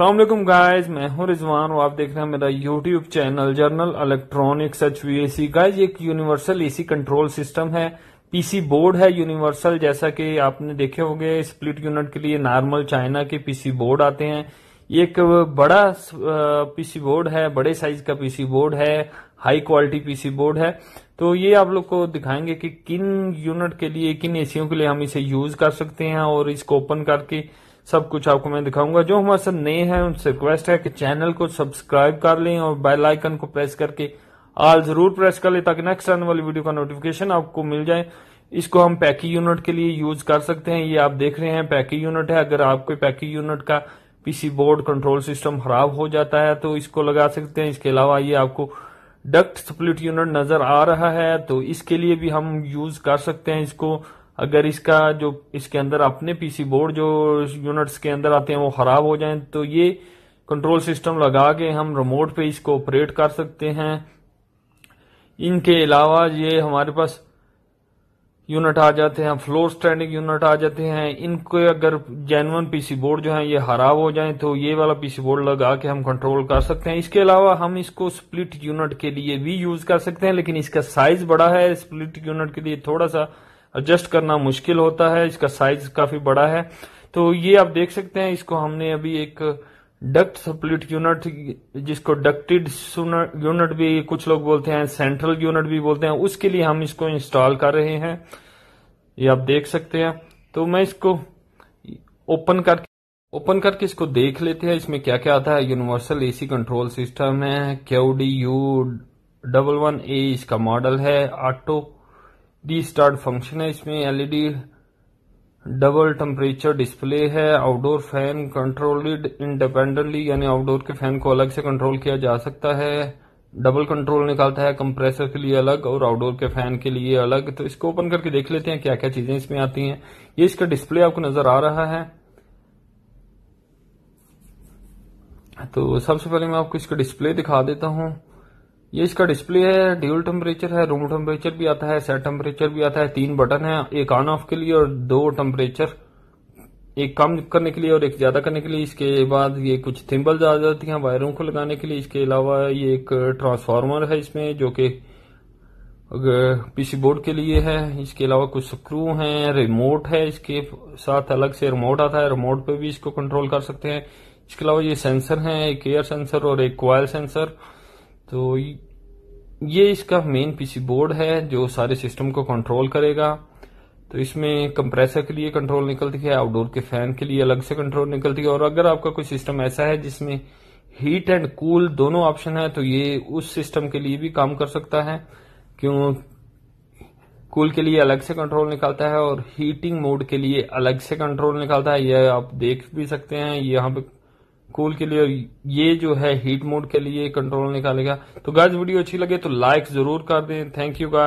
अल्लाम गाइस मैं हूं रिजवान और आप देख रहे हैं मेरा YouTube channel general electronics H V A C guys एक यूनिवर्सल एसी कंट्रोल सिस्टम है पीसी बोर्ड है यूनिवर्सल जैसा कि आपने देखे होंगे स्प्लिट यूनिट के लिए नॉर्मल चाइना के पीसी बोर्ड आते हैं ये एक बड़ा पीसी बोर्ड है बड़े साइज का पीसी बोर्ड है हाई क्वालिटी पीसी बोर्ड है तो ये आप लोग को दिखाएंगे कि किन यूनिट के लिए किन एसियों के लिए हम इसे यूज कर सकते हैं और इसको ओपन करके सब कुछ आपको मैं दिखाऊंगा जो हमारे साथ नए हैं उनसे रिक्वेस्ट है कि चैनल को सब्सक्राइब कर लें और बेल आइकन को प्रेस करके आल जरूर प्रेस कर लें ताकि नेक्स्ट आने वाली वीडियो का नोटिफिकेशन आपको मिल जाए इसको हम पैकी यूनिट के लिए यूज कर सकते हैं ये आप देख रहे हैं पैकी यूनिट है अगर आपके पैकी यूनिट का पीसी बोर्ड कंट्रोल सिस्टम खराब हो जाता है तो इसको लगा सकते हैं इसके अलावा ये आपको डक्ट स्प्लिट यूनिट नजर आ रहा है तो इसके लिए भी हम यूज कर सकते हैं इसको अगर इसका जो इसके अंदर अपने पीसी बोर्ड जो यूनिट्स के अंदर आते हैं वो ख़राब हो जाएं तो ये कंट्रोल सिस्टम लगा के हम रिमोट पे इसको ऑपरेट कर सकते हैं इनके अलावा ये हमारे पास यूनिट आ जाते हैं फ्लोर स्टैंडिंग यूनिट आ जाते हैं इनके अगर जेनवन पीसी बोर्ड जो है ये खराब हो जाए तो ये वाला पीसी बोर्ड लगा के हम कंट्रोल कर सकते हैं इसके अलावा हम इसको स्प्लिट यूनिट के लिए भी यूज कर सकते हैं लेकिन इसका साइज बड़ा है स्प्लिट यूनिट के लिए थोड़ा सा एडजस्ट करना मुश्किल होता है इसका साइज काफी बड़ा है तो ये आप देख सकते हैं इसको हमने अभी एक डक्ट सप्लिट यूनिट जिसको डक्टेड यूनिट भी कुछ लोग बोलते हैं सेंट्रल यूनिट भी बोलते हैं उसके लिए हम इसको इंस्टॉल कर रहे हैं ये आप देख सकते हैं तो मैं इसको ओपन करके ओपन करके इसको देख लेते हैं इसमें क्या क्या आता है यूनिवर्सल एसी कंट्रोल सिस्टम है QD U double one A इसका मॉडल है ऑटो डी स्टार्ट फंक्शन है इसमें एलईडी डबल टेम्परेचर डिस्प्ले है आउटडोर फैन कंट्रोल्ड इंडिपेंडेंटली यानी आउटडोर के फैन को अलग से कंट्रोल किया जा सकता है डबल कंट्रोल निकालता है कंप्रेसर के लिए अलग और आउटडोर के फैन के लिए अलग तो इसको ओपन करके देख लेते हैं क्या क्या चीजें इसमें आती हैं ये इसका डिस्प्ले आपको नजर आ रहा है तो सबसे पहले मैं आपको इसका डिस्प्ले दिखा देता हूं ये इसका डिस्प्ले है ड्यूल टेम्परेचर है रूम टेम्परेचर भी आता है सेट टेम्परेचर भी आता है तीन बटन है एक ऑन ऑफ के लिए और दो टेम्परेचर एक कम करने के लिए और एक ज्यादा करने के लिए इसके बाद ये कुछ थिम्बल आ जाती हैं वायरों को लगाने के लिए इसके अलावा ये एक ट्रांसफार्मर है इसमें जो कि पीसी बोर्ड के लिए है इसके अलावा कुछ स्क्रू हैं रिमोट है इसके साथ अलग से रिमोट आता है रिमोट पे भी इसको कंट्रोल कर सकते हैं इसके अलावा ये सेंसर है एक एयर सेंसर और एक कोयल सेंसर तो ये इसका मेन पीसी बोर्ड है जो सारे सिस्टम को कंट्रोल करेगा तो इसमें कंप्रेसर के लिए कंट्रोल निकलती है आउटडोर के फैन के लिए अलग से कंट्रोल निकलती है और अगर आपका कोई सिस्टम ऐसा है जिसमें हीट एंड कूल दोनों ऑप्शन है तो ये उस सिस्टम के लिए भी काम कर सकता है क्यों कूल के लिए अलग से कंट्रोल निकालता है और हीटिंग मोड के लिए अलग से कंट्रोल निकालता है यह आप देख भी सकते हैं यहाँ पे कूल के लिए और ये जो है हीट मोड के लिए कंट्रोल निकालेगा तो गाइस वीडियो अच्छी लगे तो लाइक जरूर कर दें थैंक यू गाइस